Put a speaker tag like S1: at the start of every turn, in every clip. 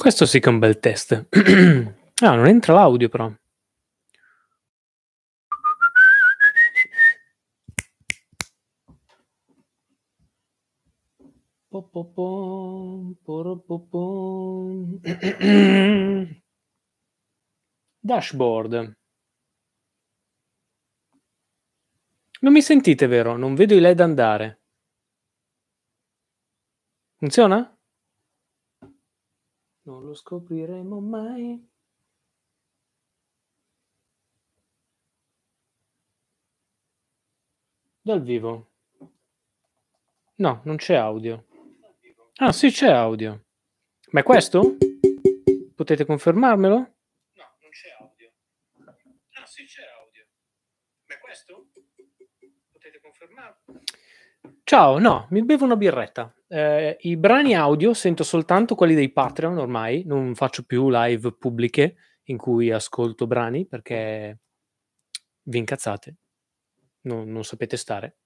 S1: Questo sì che è un bel test. ah, non entra l'audio però. Dashboard. Non mi sentite, vero? Non vedo i LED andare. Funziona? Non lo scopriremo mai. Dal vivo. No, non c'è audio. Ah, sì, c'è audio. Ma è questo? Potete confermarmelo? No, non c'è audio. Ah, sì, c'è audio. Ma è questo? Potete confermarlo? Ciao, no, mi bevo una birretta. Eh, I brani audio sento soltanto quelli dei Patreon ormai, non faccio più live pubbliche in cui ascolto brani perché vi incazzate, non, non sapete stare.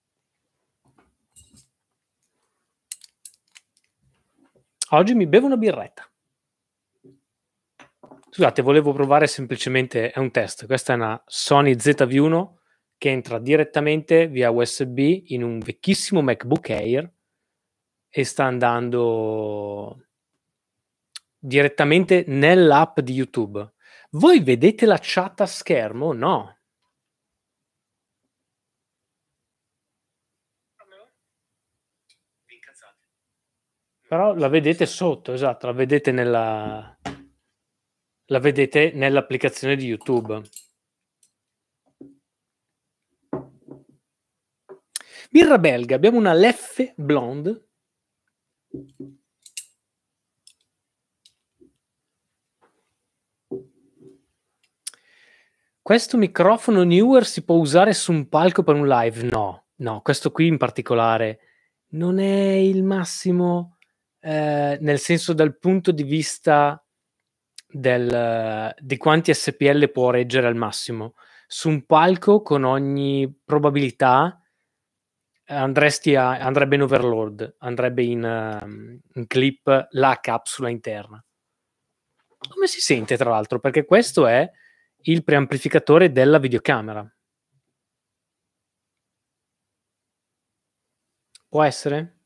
S1: Oggi mi bevo una birretta. Scusate, volevo provare semplicemente, è un test, questa è una Sony ZV1 che entra direttamente via USB in un vecchissimo MacBook Air e sta andando direttamente nell'app di YouTube. Voi vedete la chat a schermo? No. Però la vedete sotto, esatto, la vedete nella la vedete nell'applicazione di YouTube. Birra belga, abbiamo una Leffe Blonde. Questo microfono newer si può usare su un palco per un live? No, no, questo qui in particolare non è il massimo eh, nel senso dal punto di vista del, di quanti SPL può reggere al massimo. Su un palco con ogni probabilità andresti a, andrebbe in overload, andrebbe in, uh, in clip la capsula interna. Come si sente tra l'altro? Perché questo è il preamplificatore della videocamera. Può essere?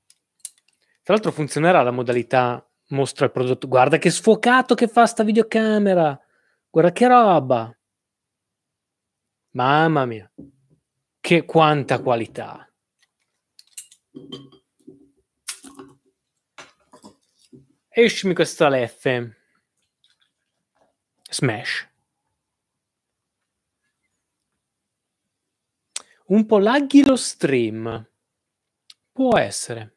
S1: Tra l'altro funzionerà la modalità mostra il prodotto. Guarda che sfocato che fa sta videocamera! Guarda che roba! Mamma mia! Che quanta qualità! E uscimi questa leffe. Smash. Un po' laghi lo stream. Può essere.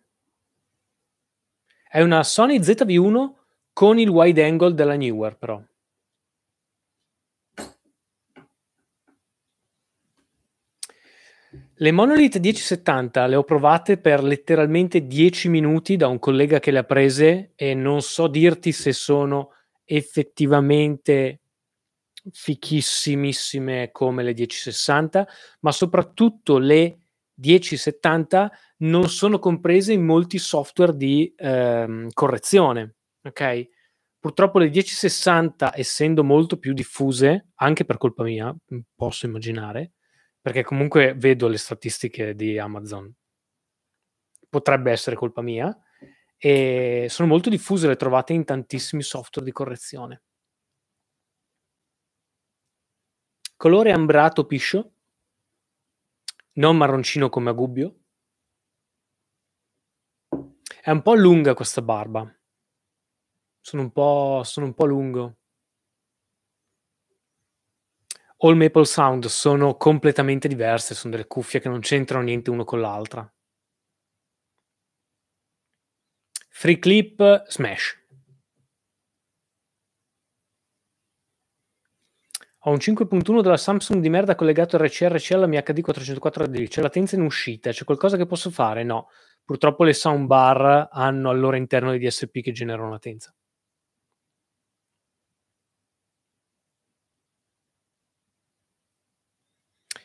S1: È una Sony ZV1 con il wide angle della Newer, però. Le Monolith 1070 le ho provate per letteralmente 10 minuti da un collega che le ha prese e non so dirti se sono effettivamente fichissimissime come le 1060, ma soprattutto le 1070 non sono comprese in molti software di ehm, correzione. Ok? Purtroppo le 1060, essendo molto più diffuse, anche per colpa mia, posso immaginare, perché comunque vedo le statistiche di Amazon. Potrebbe essere colpa mia, e sono molto diffuse le trovate in tantissimi software di correzione. Colore ambrato piscio, non marroncino come a Gubbio. È un po' lunga questa barba. Sono un po', sono un po lungo. All Maple Sound sono completamente diverse, sono delle cuffie che non c'entrano niente uno con l'altra. Free clip smash. Ho un 5.1 della Samsung di merda collegato RCRC alla mia HD404D. C'è latenza in uscita, c'è qualcosa che posso fare? No. Purtroppo le soundbar hanno al loro interno dei DSP che generano latenza.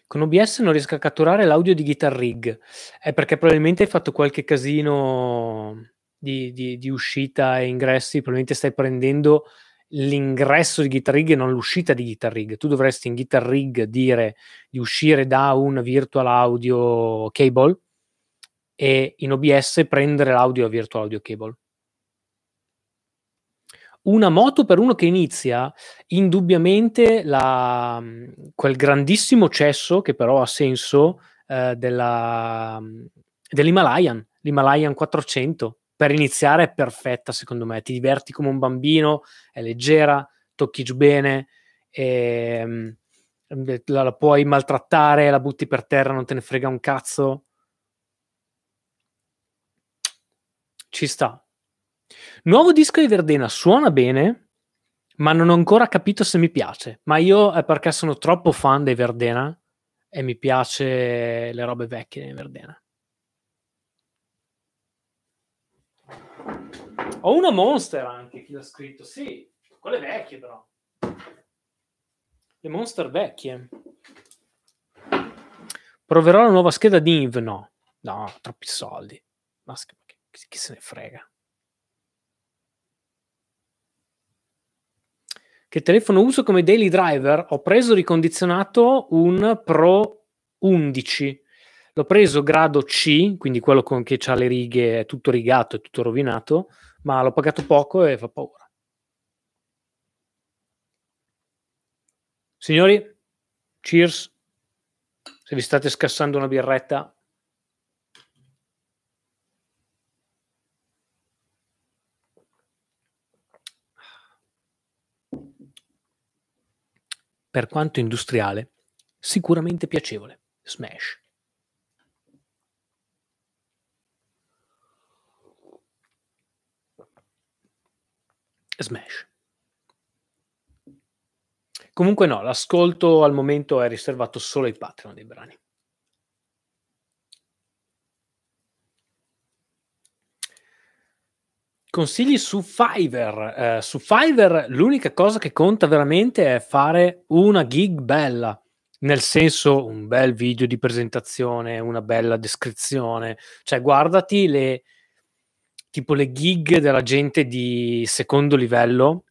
S1: con OBS non riesco a catturare l'audio di Guitar Rig. È perché probabilmente hai fatto qualche casino di, di, di uscita e ingressi, probabilmente stai prendendo l'ingresso di Guitar Rig e non l'uscita di Guitar Rig. Tu dovresti in Guitar Rig dire di uscire da un virtual audio cable e in OBS prendere l'audio a virtual audio cable una moto per uno che inizia, indubbiamente la, mm, quel grandissimo cesso che però ha senso eh, della, mm, dell'Himalayan, l'Himalayan 400, per iniziare è perfetta secondo me, ti diverti come un bambino, è leggera, tocchi giù bene, e, ehm, la, la puoi maltrattare, la butti per terra, non te ne frega un cazzo. Ci sta, Nuovo disco di Verdena suona bene, ma non ho ancora capito se mi piace. Ma io è eh, perché sono troppo fan dei Verdena e mi piace le robe vecchie dei Verdena. Ho una Monster anche, chi l'ha scritto? Sì, quelle vecchie però. Le Monster vecchie. Proverò la nuova scheda di Inv? No, no, troppi soldi. Ma chi se ne frega. Che telefono uso come daily driver? Ho preso ricondizionato un Pro 11. L'ho preso grado C, quindi quello con che ha le righe, è tutto rigato, è tutto rovinato, ma l'ho pagato poco e fa paura. Signori, cheers. Se vi state scassando una birretta, per quanto industriale, sicuramente piacevole. Smash. Smash. Comunque no, l'ascolto al momento è riservato solo ai Patreon dei brani. consigli su Fiverr. Eh, su Fiverr l'unica cosa che conta veramente è fare una gig bella, nel senso un bel video di presentazione, una bella descrizione. Cioè, guardati le tipo le gig della gente di secondo livello,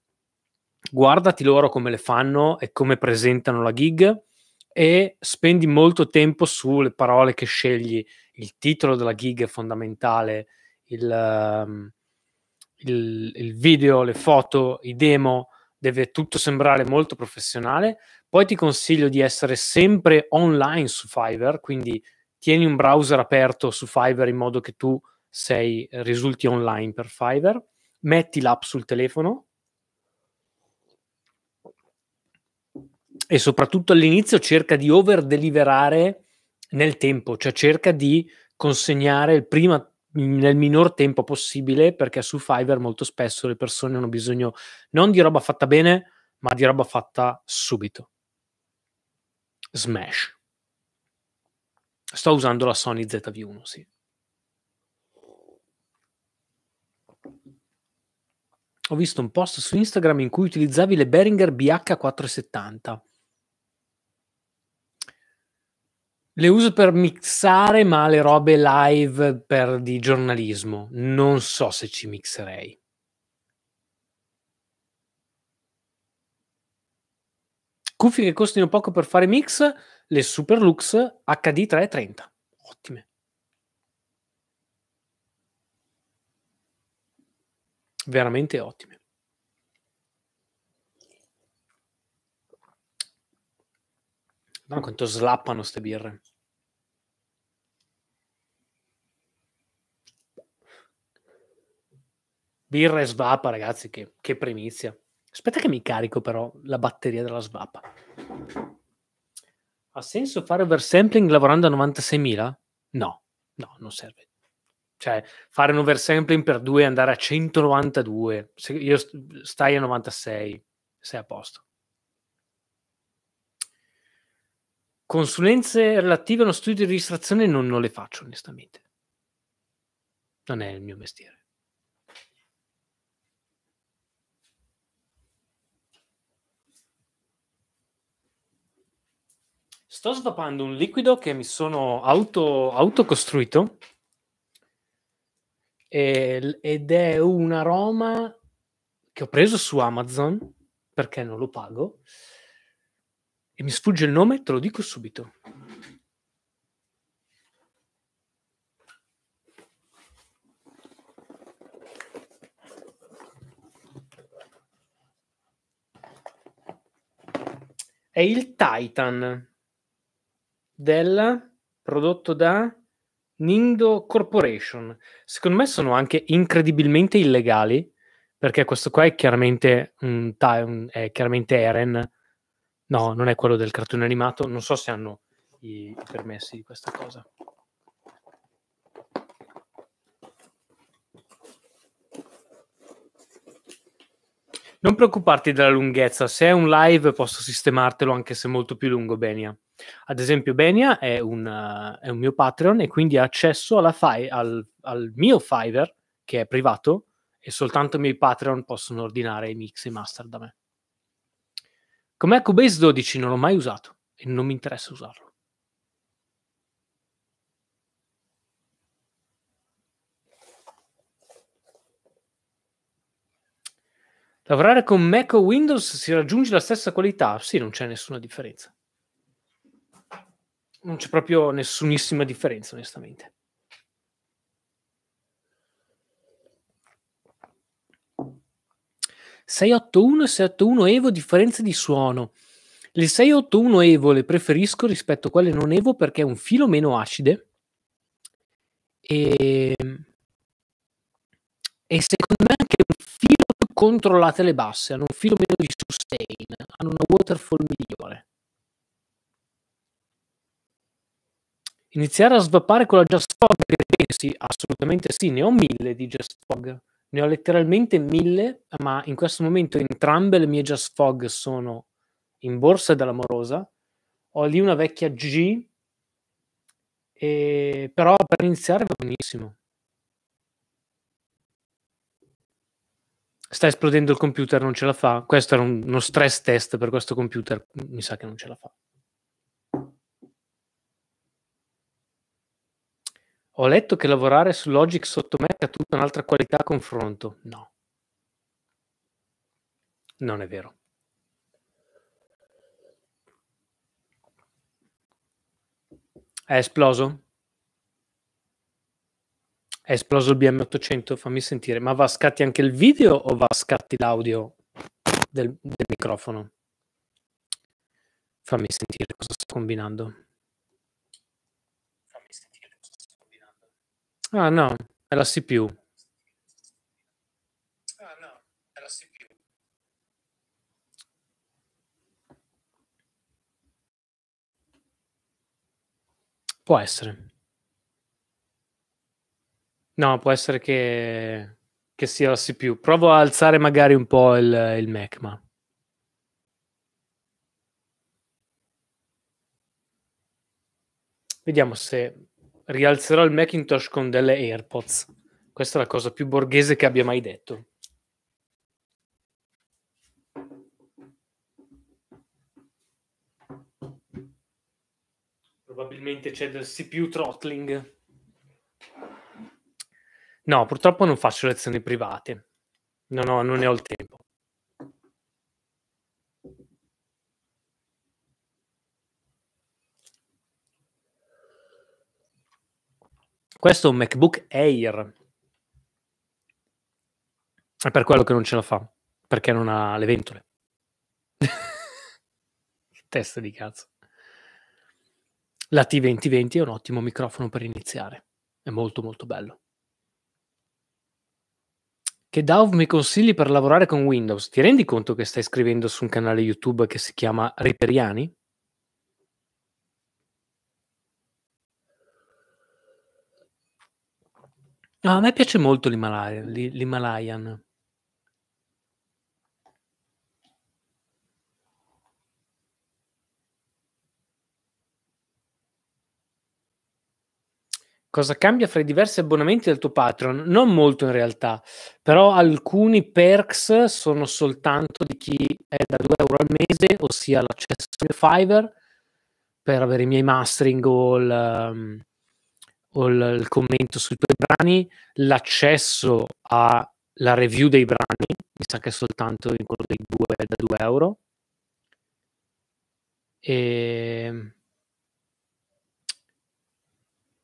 S1: guardati loro come le fanno e come presentano la gig e spendi molto tempo sulle parole che scegli. Il titolo della gig è fondamentale, il, um, il, il video, le foto, i demo, deve tutto sembrare molto professionale. Poi ti consiglio di essere sempre online su Fiverr, quindi tieni un browser aperto su Fiverr in modo che tu sei, risulti online per Fiverr. Metti l'app sul telefono e soprattutto all'inizio cerca di over deliverare nel tempo, cioè cerca di consegnare il prima nel minor tempo possibile perché su Fiverr molto spesso le persone hanno bisogno non di roba fatta bene, ma di roba fatta subito. Smash. Sto usando la Sony ZV1, sì. Ho visto un post su Instagram in cui utilizzavi le Behringer BH470. Le uso per mixare, ma le robe live per di giornalismo. Non so se ci mixerei. Cuffie che costino poco per fare mix, le Superlux HD330. Ottime. Veramente ottime. No, quanto slappano ste birre. Birra e svapa, ragazzi, che, che primizia. Aspetta che mi carico però la batteria della svapa. Ha senso fare oversampling lavorando a 96.000? No, no, non serve. Cioè, fare un oversampling per due e andare a 192, se io stai a 96, sei a posto. Consulenze relative a uno studio di registrazione non, non le faccio, onestamente. Non è il mio mestiere. Sto svapando un liquido che mi sono auto, autocostruito e, ed è un aroma che ho preso su Amazon perché non lo pago e mi sfugge il nome, te lo dico subito. È il Titan del prodotto da Nindo Corporation. Secondo me sono anche incredibilmente illegali, perché questo qua è chiaramente, un ta- è chiaramente Eren, no, non è quello del cartone animato, non so se hanno i, i permessi di questa cosa. Non preoccuparti della lunghezza, se è un live posso sistemartelo anche se molto più lungo, Benia. Ad esempio, Benia è un, uh, è un mio Patreon e quindi ha accesso fi- al, al, mio Fiverr, che è privato, e soltanto i miei Patreon possono ordinare i mix e master da me. Com'è Cubase 12 non l'ho mai usato e non mi interessa usarlo. Lavorare con Mac o Windows si raggiunge la stessa qualità? Sì, non c'è nessuna differenza non c'è proprio nessunissima differenza, onestamente. ...681 e 681 Evo differenze di suono. Le 681 Evo le preferisco rispetto a quelle non Evo perché è un filo meno acide e, ehm, e secondo me anche un filo più controllate le basse, hanno un filo meno di sustain, hanno una waterfall migliore. Iniziare a svappare con la Just Fog che pensi? Assolutamente sì, ne ho mille di Just Fog. Ne ho letteralmente mille, ma in questo momento entrambe le mie Just Fog sono in borsa dell'amorosa. Ho lì una vecchia G, e... però per iniziare va benissimo. Sta esplodendo il computer, non ce la fa. Questo era un, uno stress test per questo computer, mi sa che non ce la fa. Ho letto che lavorare su Logic sotto Mac ha tutta un'altra qualità a confronto. No. Non è vero. È esploso? È esploso il BM800, fammi sentire. Ma va a scatti anche il video o va a scatti l'audio del, del microfono? Fammi sentire cosa sto combinando. Ah no, è la CPU. Ah no, è la CPU. Può essere. No, può essere che, che sia la CPU. Provo a alzare magari un po' il, il Mac, ma... Vediamo se rialzerò il Macintosh con delle AirPods. Questa è la cosa più borghese che abbia mai detto. Probabilmente c'è del CPU throttling. No, purtroppo non faccio lezioni private. No, no, non ne ho il tempo. Questo è un MacBook Air. È per quello che non ce la fa, perché non ha le ventole. Testa di cazzo. La T2020 è un ottimo microfono per iniziare. È molto molto bello. Che DAV mi consigli per lavorare con Windows? Ti rendi conto che stai scrivendo su un canale YouTube che si chiama Riperiani? No, a me piace molto l'Himalaya l'Himalayan. Cosa cambia fra i diversi abbonamenti del tuo Patreon? Non molto in realtà, però alcuni perks sono soltanto di chi è da 2 euro al mese, ossia l'accesso a Fiverr per avere i miei mastering o il, um, o il, il commento sui tuoi brani, l'accesso alla review dei brani, mi sa che è soltanto in quello dei due, da 2 euro. E ehm,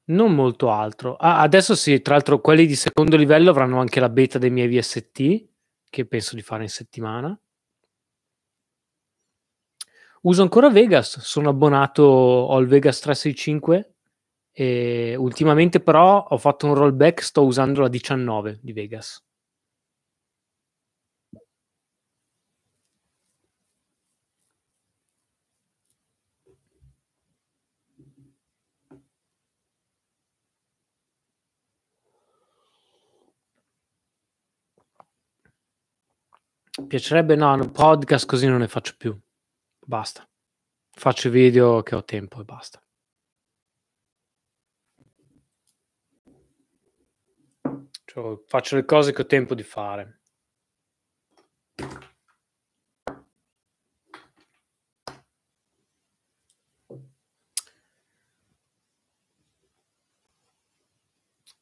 S1: non molto altro. Ah, adesso sì, tra l'altro quelli di secondo livello avranno anche la beta dei miei VST, che penso di fare in settimana. Uso ancora Vegas, sono abbonato, al Vegas 365 e ultimamente però ho fatto un rollback, sto usando la 19 di Vegas. Piacerebbe no, un podcast così non ne faccio più. Basta. Faccio video che ho tempo e basta. Cioè, faccio le cose che ho tempo di fare.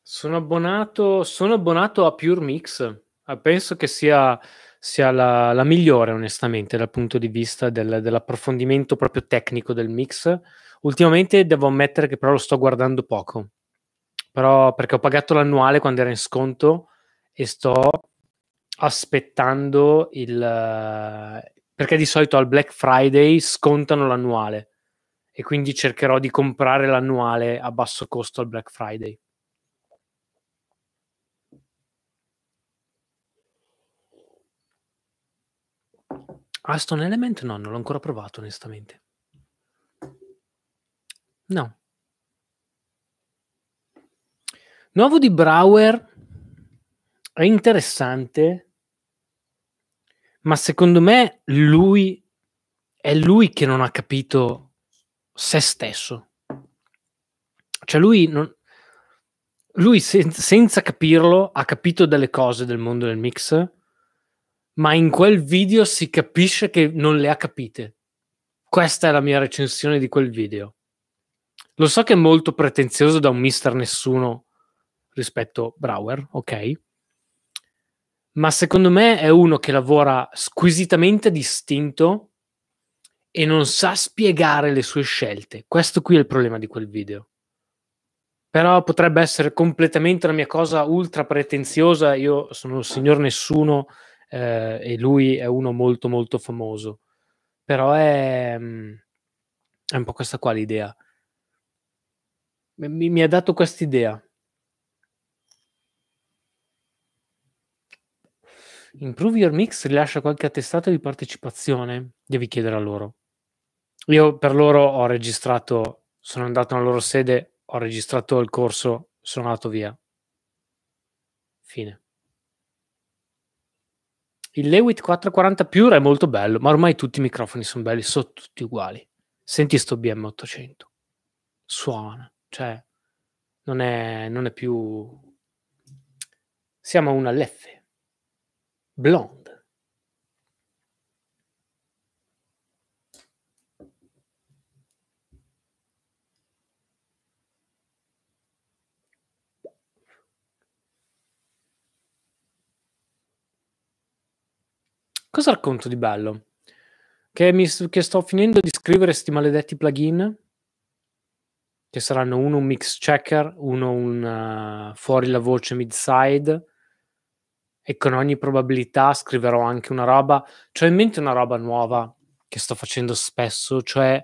S1: Sono abbonato, sono abbonato a Pure Mix. Eh, penso che sia, sia la, la, migliore, onestamente, dal punto di vista del, dell'approfondimento proprio tecnico del mix. Ultimamente devo ammettere che però lo sto guardando poco. Però perché ho pagato l'annuale quando era in sconto e sto aspettando il... perché di solito al Black Friday scontano l'annuale e quindi cercherò di comprare l'annuale a basso costo al Black Friday. Aston Element no, non l'ho ancora provato onestamente. No. Nuovo di Brower è interessante, ma secondo me lui è lui che non ha capito se stesso. Cioè lui, non, lui sen- senza capirlo ha capito delle cose del mondo del mix, ma in quel video si capisce che non le ha capite. Questa è la mia recensione di quel video. Lo so che è molto pretenzioso da un mister nessuno rispetto Brower, ok? Ma secondo me è uno che lavora squisitamente distinto e non sa spiegare le sue scelte. Questo qui è il problema di quel video. Però potrebbe essere completamente una mia cosa ultra pretenziosa. Io sono un signor nessuno eh, e lui è uno molto molto famoso. Però è, mm, è un po' questa qua l'idea. Mi, mi ha dato questa idea. Improve Your Mix rilascia qualche attestato di partecipazione? Devi chiedere a loro. Io per loro ho registrato, sono andato nella loro sede, ho registrato il corso, sono andato via. Fine. Il Lewitt 440 Pure è molto bello, ma ormai tutti i microfoni sono belli, sono tutti uguali. Senti sto BM800. Suona, cioè non è, non è più... Siamo a una leffe. Blonde. Cosa racconto di bello? Che, mi, che sto finendo di scrivere questi maledetti plugin che saranno uno un mix checker, uno un uh, fuori la voce mid side, e con ogni probabilità scriverò anche una roba, cioè in mente una roba nuova che sto facendo spesso, cioè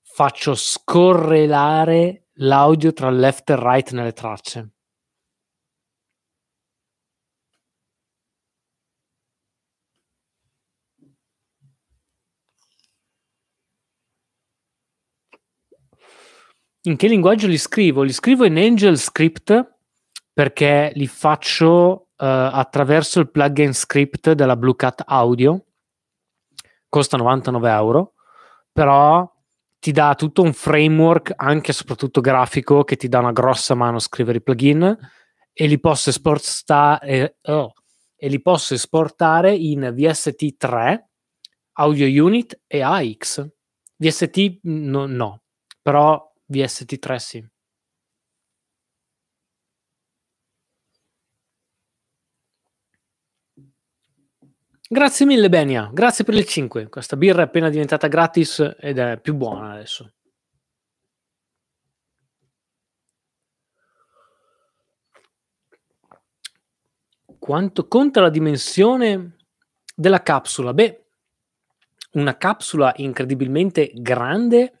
S1: faccio scorrelare l'audio tra left e right nelle tracce. In che linguaggio li scrivo? Li scrivo in AngelScript perché li faccio eh, attraverso il plugin script della BlueCat Audio. Costa 99 euro, però ti dà tutto un framework, anche e soprattutto grafico, che ti dà una grossa mano a scrivere i plugin e li posso, esporta- eh, oh, e li posso esportare in VST3, Audio Unit e AX. VST mm, no, no però VST3 sì. Grazie mille Benia, grazie per il 5. Questa birra è appena diventata gratis ed è più buona adesso. Quanto conta la dimensione della capsula? Beh, una capsula incredibilmente grande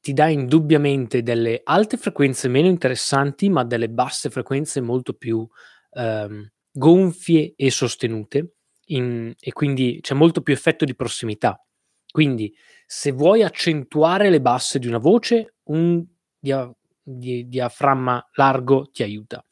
S1: ti dà indubbiamente delle alte frequenze meno interessanti, ma delle basse frequenze molto più ehm, gonfie e sostenute in, e quindi c'è molto più effetto di prossimità. Quindi se vuoi accentuare le basse di una voce, un dia, di, diaframma largo ti aiuta.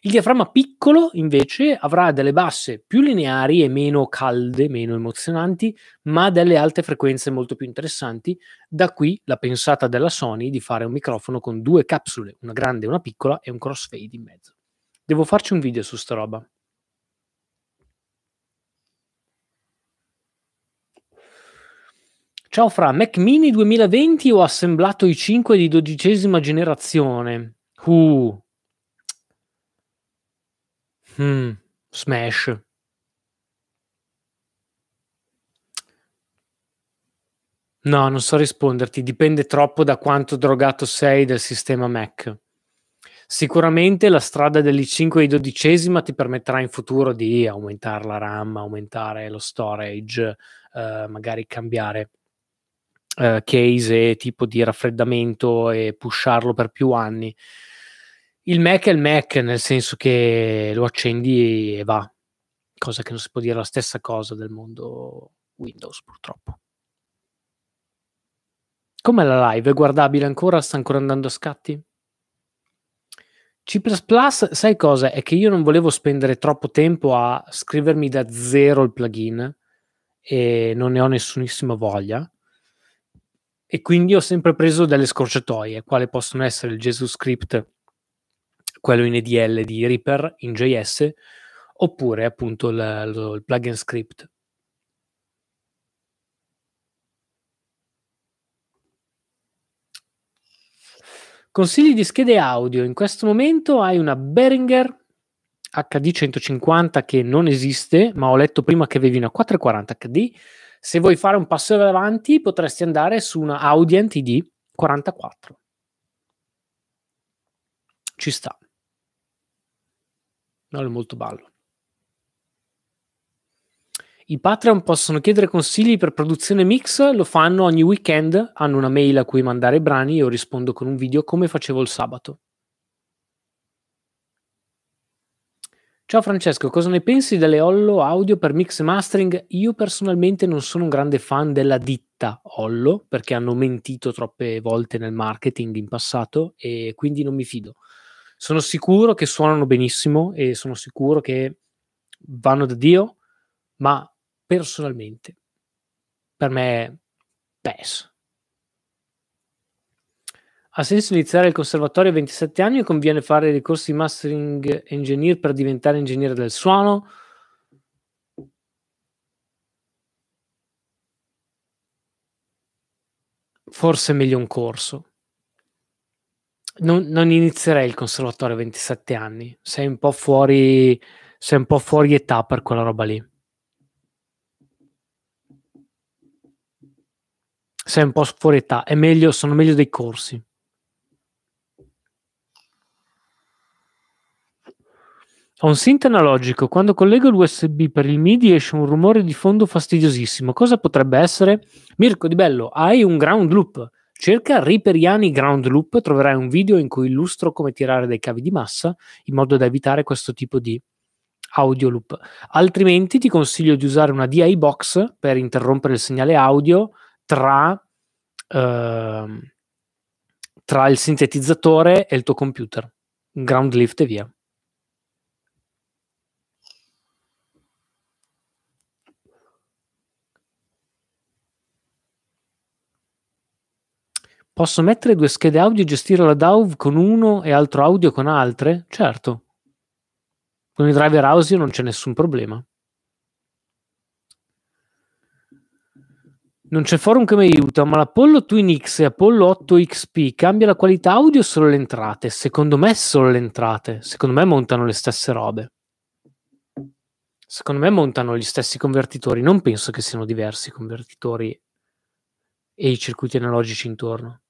S1: Il diaframma piccolo invece avrà delle basse più lineari e meno calde, meno emozionanti, ma delle alte frequenze molto più interessanti. Da qui la pensata della Sony di fare un microfono con due capsule, una grande e una piccola, e un crossfade in mezzo. Devo farci un video su sta roba. Ciao Fra, Mac Mini 2020 o assemblato i 5 di dodicesima generazione. Uh. Mm. Smash. No, non so risponderti, dipende troppo da quanto drogato sei del sistema Mac. Sicuramente la strada degli 5 di dodicesima ti permetterà in futuro di aumentare la RAM, aumentare lo storage, eh, magari cambiare eh, case e tipo di raffreddamento e pusharlo per più anni. Il Mac è il Mac, nel senso che lo accendi e va, cosa che non si può dire la stessa cosa del mondo Windows, purtroppo. Com'è la live? È guardabile ancora? Sta ancora andando a scatti? C++, sai cosa? È che io non volevo spendere troppo tempo a scrivermi da zero il plugin e non ne ho nessunissima voglia e quindi ho sempre preso delle scorciatoie, quale possono essere il Script, quello in EDL di Reaper in JS, oppure appunto il, il plugin script. Consigli di schede audio. In questo momento hai una Behringer HD150 che non esiste, ma ho letto prima che avevi una 440 HD. Se vuoi fare un passo avanti, potresti andare su una Audient ID 44. Ci sta. Non è molto ballo. I Patreon possono chiedere consigli per produzione mix, lo fanno ogni weekend, hanno una mail a cui mandare i brani, io rispondo con un video come facevo il sabato. Ciao Francesco, cosa ne pensi delle Hollo audio per mix mastering? Io personalmente non sono un grande fan della ditta Hollo perché hanno mentito troppe volte nel marketing in passato e quindi non mi fido. Sono sicuro che suonano benissimo e sono sicuro che vanno da Dio, ma personalmente per me PES. Ha senso iniziare il conservatorio a 27 anni o conviene fare dei corsi mastering engineer per diventare ingegnere del suono? Forse è meglio un corso. Non, non, inizierei il conservatorio a 27 anni, sei un po' fuori, sei un po' fuori età per quella roba lì. Sei un po' fuori età, è meglio, sono meglio dei corsi. Ho un synth analogico. Quando collego l'USB per il MIDI esce un rumore di fondo fastidiosissimo. Cosa potrebbe essere? Mirko Di Bello, hai un ground loop. Cerca Riperiani Ground Loop, troverai un video in cui illustro come tirare dei cavi di massa in modo da evitare questo tipo di audio loop. Altrimenti ti consiglio di usare una DI box per interrompere il segnale audio tra, eh, tra il sintetizzatore e il tuo computer. Ground lift e via. Posso mettere due schede audio e gestire la DAW con uno e altro audio con altre? Certo. Con i driver audio non c'è nessun problema. Non c'è forum che mi aiuta, ma l'Apollo Twin X e Apollo 8 XP cambia la qualità audio solo le entrate? Secondo me solo le entrate. Secondo me montano le stesse robe. Secondo me montano gli stessi convertitori. Non penso che siano diversi i convertitori e i circuiti analogici intorno.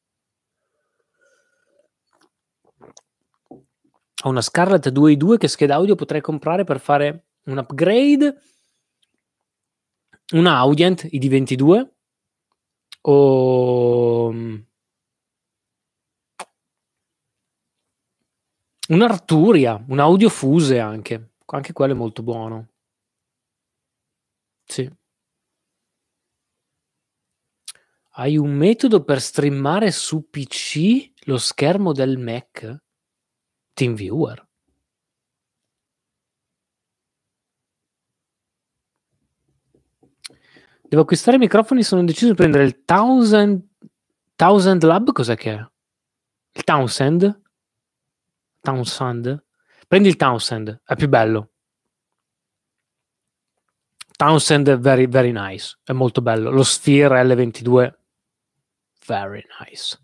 S1: ho una Scarlett 2.2 che scheda audio potrei comprare per fare un upgrade, un Audient ID22 o mm, un'Arturia, un audio fuse anche, anche quello è molto buono. Sì. Hai un metodo per streamare su PC lo schermo del Mac? team viewer. Devo acquistare i microfoni, sono deciso di prendere il Townsend, Thousand Lab, cos'è che è? Il Townsend? Townsend? Prendi il Townsend, è più bello. Townsend è very, very nice, è molto bello. Lo Sphere L22, very nice.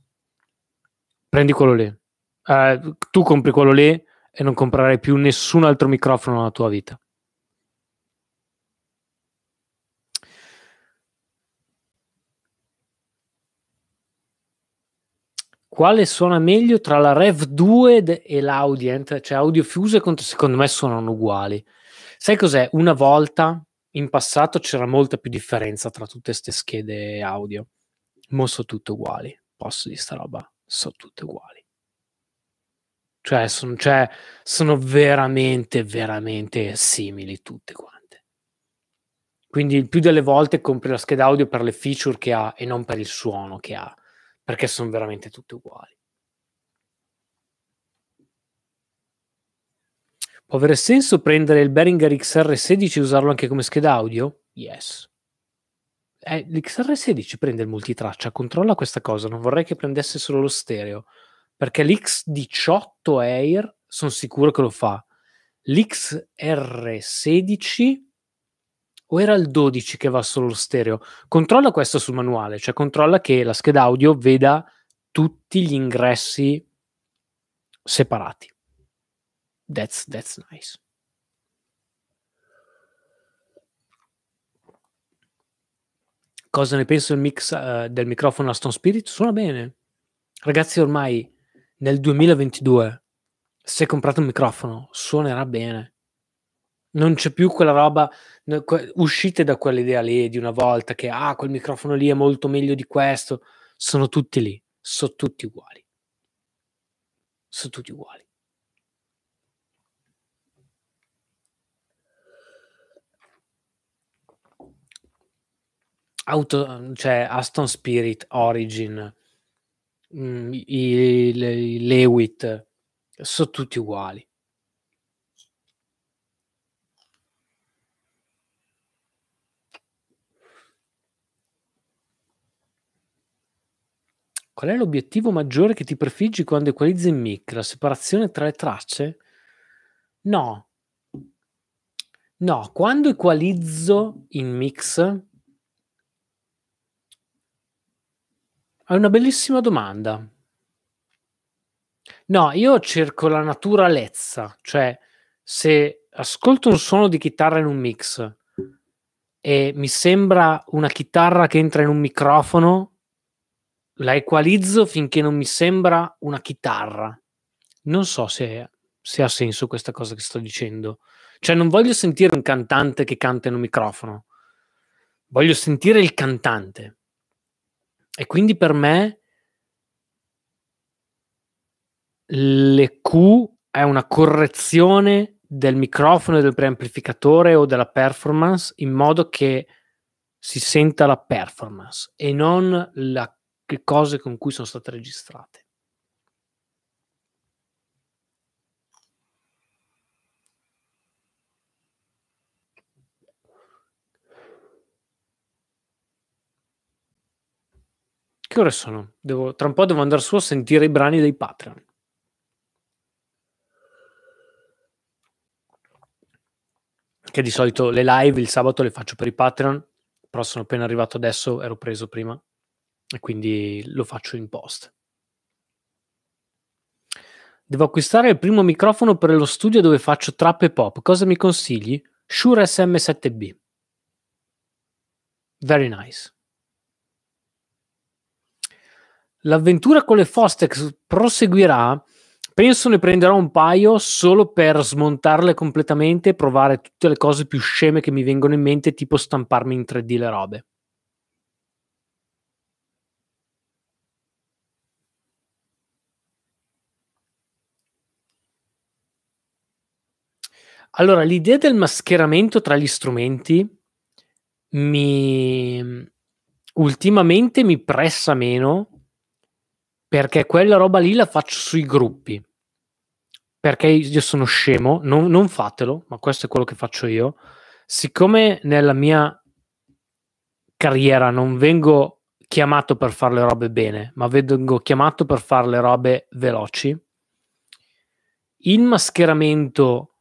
S1: Prendi quello lì eh, tu compri quello lì e non comprerai più nessun altro microfono nella tua vita. Quale suona meglio tra la Rev 2 e l'Audient? Cioè Audio Fuse secondo me suonano uguali. Sai cos'è? Una volta in passato c'era molta più differenza tra tutte queste schede audio. Mo sono tutte uguali. Posso di sta roba, sono tutte uguali. Cioè, son, cioè, sono veramente, veramente simili tutte quante. Quindi il più delle volte compri la scheda audio per le feature che ha e non per il suono che ha, perché sono veramente tutte uguali. Può avere senso prendere il Behringer XR16 e usarlo anche come scheda audio? Yes. Eh, L'XR16 prende il multitraccia, controlla questa cosa, non vorrei che prendesse solo lo stereo perché l'X18 Air sono sicuro che lo fa. L'XR16 o era il 12 che va solo lo stereo? Controlla questo sul manuale, cioè controlla che la scheda audio veda tutti gli ingressi separati. That's, that's nice. Cosa ne penso del, mix, uh, del microfono Aston Spirit? Suona bene. Ragazzi, ormai nel 2022, se comprate un microfono, suonerà bene. Non c'è più quella roba, uscite da quell'idea lì di una volta che ah, quel microfono lì è molto meglio di questo. Sono tutti lì, sono tutti uguali. Sono tutti uguali. Auto, cioè Aston Spirit Origin Mm, i, i, i Lewitt sono tutti uguali. Qual è l'obiettivo maggiore che ti prefiggi quando equalizzi in mic? La separazione tra le tracce? No. No, quando equalizzo in mix È una bellissima domanda. No, io cerco la naturalezza, cioè se ascolto un suono di chitarra in un mix e mi sembra una chitarra che entra in un microfono, la equalizzo finché non mi sembra una chitarra. Non so se, se ha senso questa cosa che sto dicendo. Cioè non voglio sentire un cantante che canta in un microfono, voglio sentire il cantante. E quindi per me l'EQ è una correzione del microfono e del preamplificatore o della performance in modo che si senta la performance e non le cose con cui sono state registrate. Che ore sono? Devo, tra un po' devo andare su a sentire i brani dei Patreon. Che di solito le live il sabato le faccio per i Patreon, però sono appena arrivato adesso, ero preso prima, e quindi lo faccio in post. Devo acquistare il primo microfono per lo studio dove faccio trap e pop. Cosa mi consigli? Shure SM7B. Very nice. l'avventura con le Fostex proseguirà. Penso ne prenderò un paio solo per smontarle completamente e provare tutte le cose più sceme che mi vengono in mente, tipo stamparmi in 3D le robe. Allora, l'idea del mascheramento tra gli strumenti mi ultimamente mi pressa meno perché quella roba lì la faccio sui gruppi. Perché io sono scemo, non, non fatelo, ma questo è quello che faccio io. Siccome nella mia carriera non vengo chiamato per fare le robe bene, ma vengo chiamato per fare le robe veloci, il mascheramento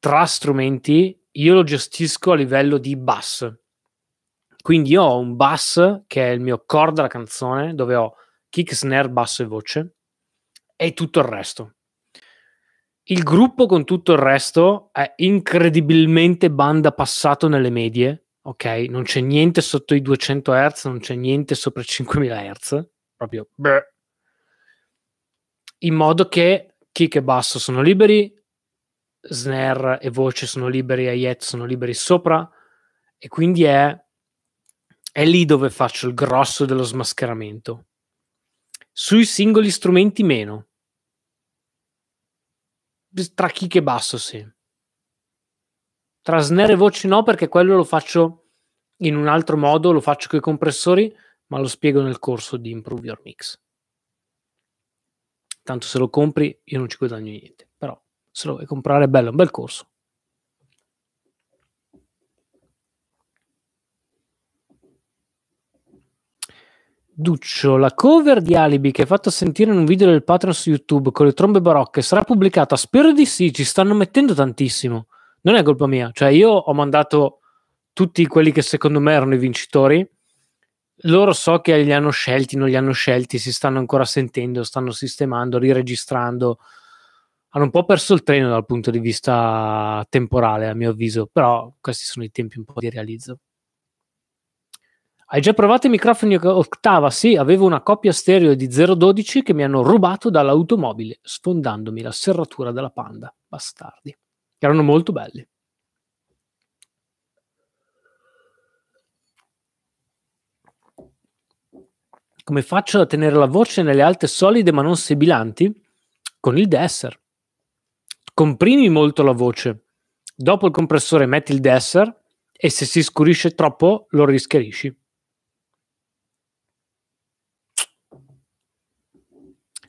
S1: tra strumenti io lo gestisco a livello di bass. Quindi io ho un bass che è il mio core della canzone, dove ho kick, snare, basso e voce, e tutto il resto. Il gruppo con tutto il resto è incredibilmente banda passato nelle medie, ok? Non c'è niente sotto i 200 Hz, non c'è niente sopra i 5000 Hz, proprio bleh. in modo che kick e basso sono liberi, snare e voce sono liberi, hi-hat sono liberi sopra e quindi è, è lì dove faccio il grosso dello smascheramento sui singoli strumenti meno. Tra kick e basso sì. Tra snare e voci no perché quello lo faccio in un altro modo, lo faccio con i compressori, ma lo spiego nel corso di Improve Your Mix. Tanto se lo compri io non ci guadagno niente, però se lo vuoi comprare è bello, è un bel corso. Duccio, la cover di Alibi che hai fatto sentire in un video del Patreon su YouTube con le trombe barocche sarà pubblicata? Spero di sì, ci stanno mettendo tantissimo. Non è colpa mia, cioè io ho mandato tutti quelli che secondo me erano i vincitori. Loro so che li hanno scelti, non li hanno scelti, si stanno ancora sentendo, stanno sistemando, riregistrando. Hanno un po' perso il treno dal punto di vista temporale, a mio avviso, però questi sono i tempi un po' di realizzo. Hai già provato i microfoni Octava? Sì, avevo una coppia stereo di 012 che mi hanno rubato dall'automobile, sfondandomi la serratura della Panda. Bastardi. Erano molto belli. Come faccio a tenere la voce nelle alte solide ma non sibilanti? Con il desser. Comprimi molto la voce. Dopo il compressore metti il desser e se si scurisce troppo lo rischerisci.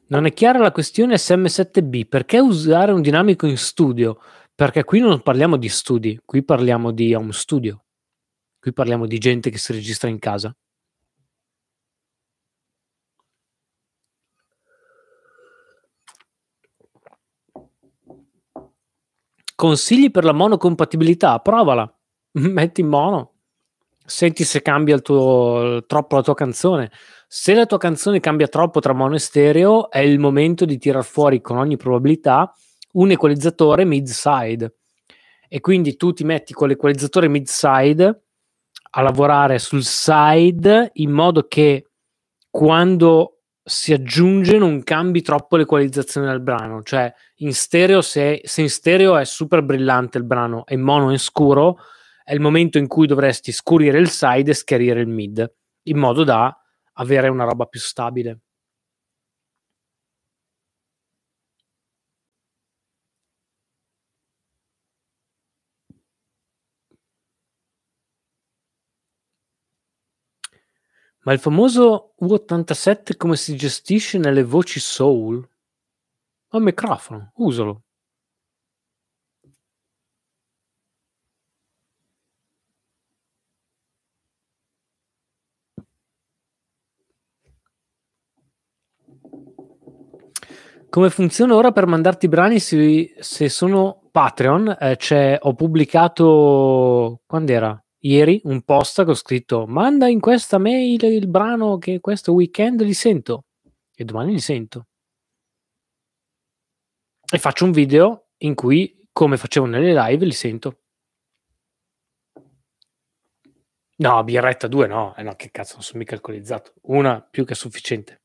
S1: Non è chiara la questione SM7B, perché usare un dinamico in studio? Perché qui non parliamo di studi, qui parliamo di home studio, qui parliamo di gente che si registra in casa. Consigli per la monocompatibilità, provala, metti in mono, senti se cambia tuo, troppo la tua canzone, se la tua canzone cambia troppo tra mono e stereo, è il momento di tirar fuori con ogni probabilità un equalizzatore mid-side. E quindi tu ti metti con l'equalizzatore mid-side a lavorare sul side in modo che quando si aggiunge non cambi troppo l'equalizzazione del brano. Cioè, in stereo, se, se in stereo è super brillante il brano e mono è scuro, è il momento in cui dovresti scurire il side e schiarire il mid, in modo da avere una roba più stabile. Ma il famoso U87 come si gestisce nelle voci soul? Ho un microfono, usalo. Come funziona ora per mandarti i brani? Se, se sono Patreon, eh, ho pubblicato quando era? Ieri un post che ho scritto manda in questa mail il brano che questo weekend li sento e domani li sento. E faccio un video in cui, come facevo nelle live, li sento. No, birretta due no, eh no, che cazzo, non sono mica alcolizzato. Una più che sufficiente.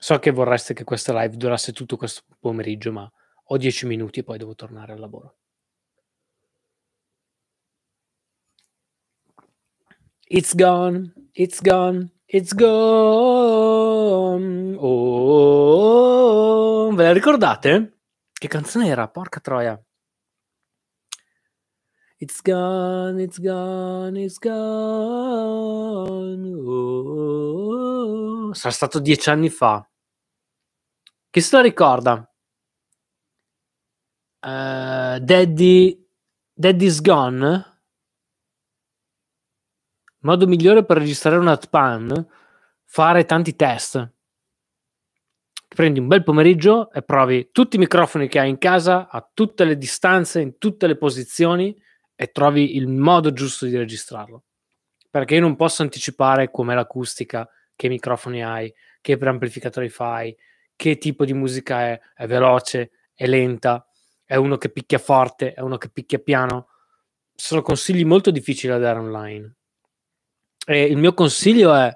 S1: So che vorreste che questa live durasse tutto questo pomeriggio, ma ho dieci minuti e poi devo tornare al lavoro. It's gone, it's gone, it's gone. Oh, oh, oh, ve la ricordate? Che canzone era? Porca troia. It's gone, it's gone, it's gone. Oh, sarà stato dieci anni fa. Chi se lo ricorda? Uh, Daddy, Daddy's Gone? Modo migliore per registrare un pan fare tanti test. Prendi un bel pomeriggio e provi tutti i microfoni che hai in casa a tutte le distanze, in tutte le posizioni e trovi il modo giusto di registrarlo. Perché io non posso anticipare com'è l'acustica che microfoni hai, che preamplificatori fai, che tipo di musica è, è veloce, è lenta, è uno che picchia forte, è uno che picchia piano. Sono consigli molto difficili da dare online. E il mio consiglio è,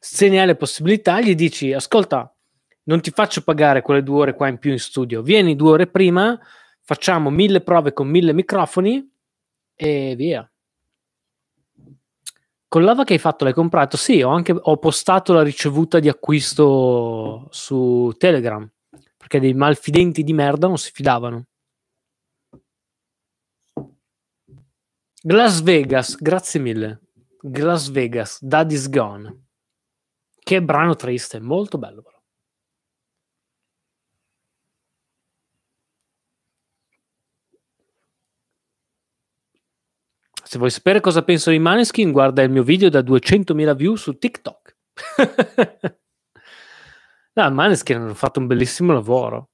S1: se ne hai le possibilità, gli dici, ascolta, non ti faccio pagare quelle due ore qua in più in studio, vieni due ore prima, facciamo mille prove con mille microfoni e via. Con l'AVA che hai fatto l'hai comprato? Sì, ho anche ho postato la ricevuta di acquisto su Telegram perché dei malfidenti di merda non si fidavano. Las Vegas, grazie mille. Las Vegas, Daddy's Gone. Che brano triste, molto bello però. Se vuoi sapere cosa penso di Maneskin, guarda il mio video da 200.000 view su TikTok. no, Maneskin hanno fatto un bellissimo lavoro.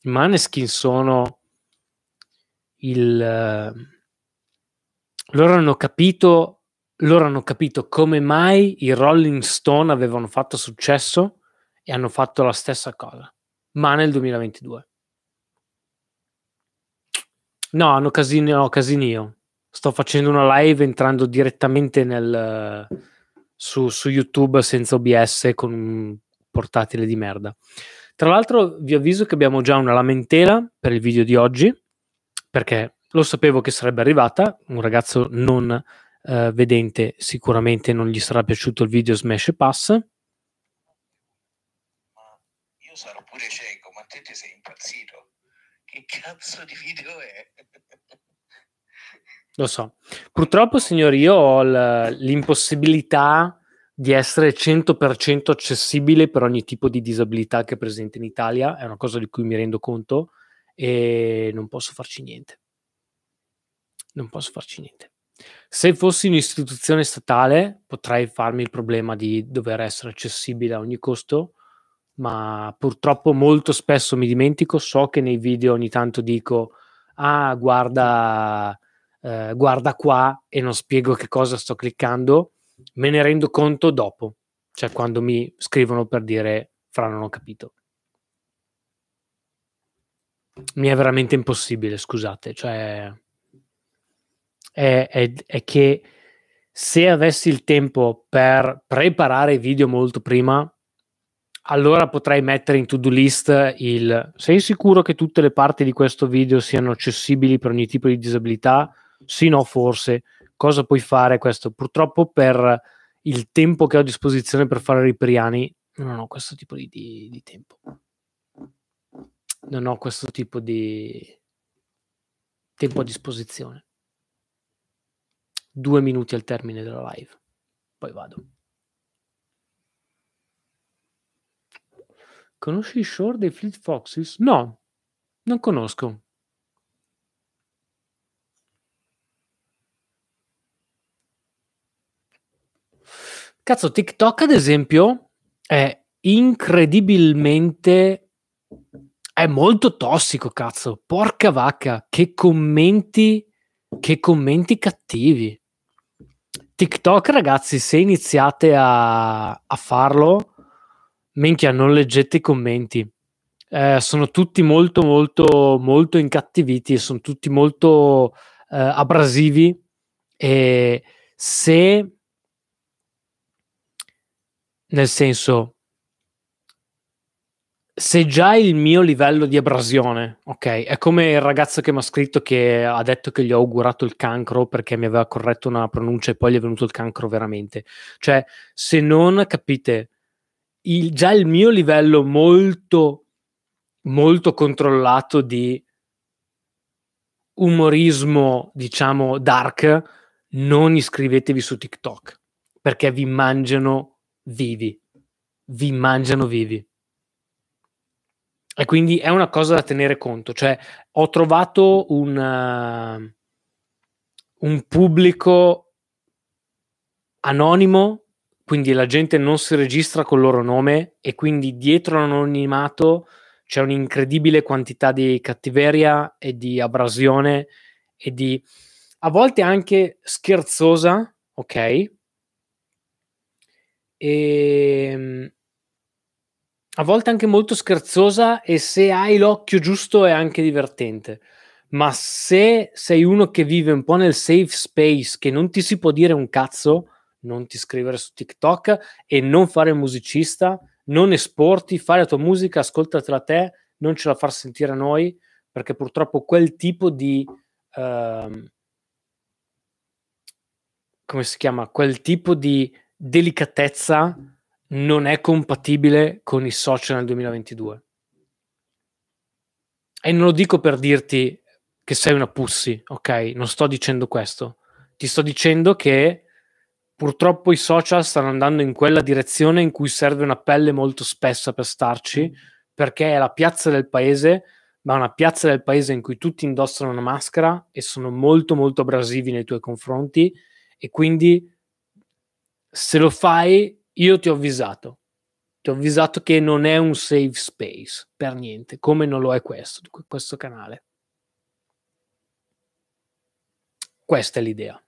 S1: I Maneskin sono il... Eh, loro hanno capito, loro hanno capito come mai i Rolling Stone avevano fatto successo e hanno fatto la stessa cosa, ma nel 2022. No, hanno Casinio, Casinio sto facendo una live entrando direttamente nel, su, su, YouTube senza OBS con un portatile di merda. Tra l'altro vi avviso che abbiamo già una lamentela per il video di oggi, perché lo sapevo che sarebbe arrivata, un ragazzo non eh, vedente sicuramente non gli sarà piaciuto il video Smash e Pass. Io sarò pure cieco, ma te ti sei impazzito? Che cazzo di video è? Lo so. Purtroppo, signori, io ho l'impossibilità di essere 100% accessibile per ogni tipo di disabilità che è presente in Italia, è una cosa di cui mi rendo conto e non posso farci niente. Non posso farci niente. Se fossi un'istituzione statale potrei farmi il problema di dover essere accessibile a ogni costo, ma purtroppo molto spesso mi dimentico, so che nei video ogni tanto dico, ah guarda eh, guarda qua e non spiego che cosa sto cliccando, me ne rendo conto dopo, cioè quando mi scrivono per dire fra non ho capito. Mi è veramente impossibile, scusate, cioè è, è, è che se avessi il tempo per preparare i video molto prima, allora potrei mettere in to-do list il sei sicuro che tutte le parti di questo video siano accessibili per ogni tipo di disabilità? Sì, no, forse. Cosa puoi fare questo? Purtroppo per il tempo che ho a disposizione per fare ripriani non ho questo tipo di, di, di tempo. Non ho questo tipo di tempo a disposizione. Due minuti al termine della live. Poi vado. Conosci i Shore dei Fleet Foxes? No, non conosco. Cazzo, TikTok ad esempio è incredibilmente... È molto tossico, cazzo. Porca vacca, che commenti, che commenti cattivi. TikTok, ragazzi, se iniziate a, a farlo, minchia, non leggete i commenti. Eh, sono tutti molto, molto, molto incattiviti, sono tutti molto eh, abrasivi. E se nel senso, se già il mio livello di abrasione, ok, è come il ragazzo che mi ha scritto che ha detto che gli ho augurato il cancro perché mi aveva corretto una pronuncia e poi gli è venuto il cancro veramente. Cioè, se non capite, il, già il mio livello molto, molto controllato di umorismo, diciamo, dark, non iscrivetevi su TikTok perché vi mangiano vivi, vi mangiano vivi. E quindi è una cosa da tenere conto, cioè ho trovato un, uh, un pubblico anonimo, quindi la gente non si registra col loro nome e quindi dietro l'anonimato c'è un'incredibile quantità di cattiveria e di abrasione e di a volte anche scherzosa, ok? e ehm, a volte anche molto scherzosa e se hai l'occhio giusto è anche divertente. Ma se sei uno che vive un po' nel safe space, che non ti si può dire un cazzo, non ti scrivere su TikTok e non fare musicista, non esporti, fare la tua musica, ascoltatela te, non ce la far sentire a noi, perché purtroppo quel tipo di... Uh, come si chiama? Quel tipo di delicatezza non è compatibile con i social nel 2022. E non lo dico per dirti che sei una pussy, ok? Non sto dicendo questo. Ti sto dicendo che purtroppo i social stanno andando in quella direzione in cui serve una pelle molto spessa per starci, perché è la piazza del paese, ma una piazza del paese in cui tutti indossano una maschera e sono molto molto abrasivi nei tuoi confronti e quindi se lo fai, io ti ho avvisato. Ti ho avvisato che non è un safe space per niente, come non lo è questo, questo canale. Questa è l'idea.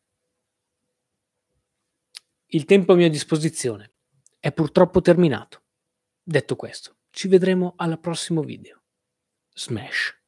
S1: Il tempo a mia disposizione è purtroppo terminato. Detto questo, ci vedremo al prossimo video. Smash!